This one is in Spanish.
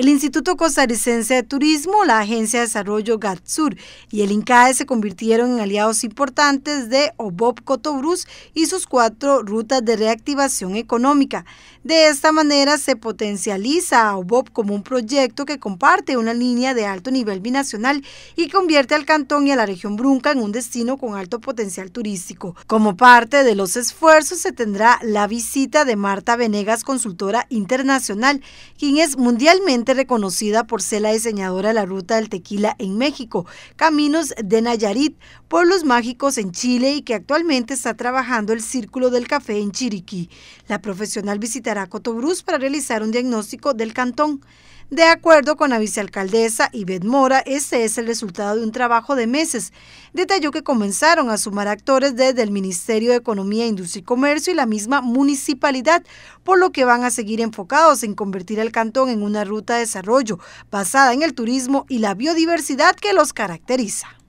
El Instituto Costarricense de Turismo, la Agencia de Desarrollo GATSUR y el INCAE se convirtieron en aliados importantes de OBOP Cotobrus y sus cuatro rutas de reactivación económica. De esta manera se potencializa a OBOP como un proyecto que comparte una línea de alto nivel binacional y convierte al cantón y a la región Brunca en un destino con alto potencial turístico. Como parte de los esfuerzos se tendrá la visita de Marta Venegas, consultora internacional, quien es mundialmente reconocida por ser la diseñadora de la ruta del tequila en México, Caminos de Nayarit, Pueblos Mágicos en Chile y que actualmente está trabajando el Círculo del Café en Chiriquí. La profesional visitará Cotobruz para realizar un diagnóstico del cantón. De acuerdo con la vicealcaldesa Ivette Mora, este es el resultado de un trabajo de meses. Detalló que comenzaron a sumar actores desde el Ministerio de Economía, Industria y Comercio y la misma municipalidad, por lo que van a seguir enfocados en convertir el cantón en una ruta de desarrollo basada en el turismo y la biodiversidad que los caracteriza.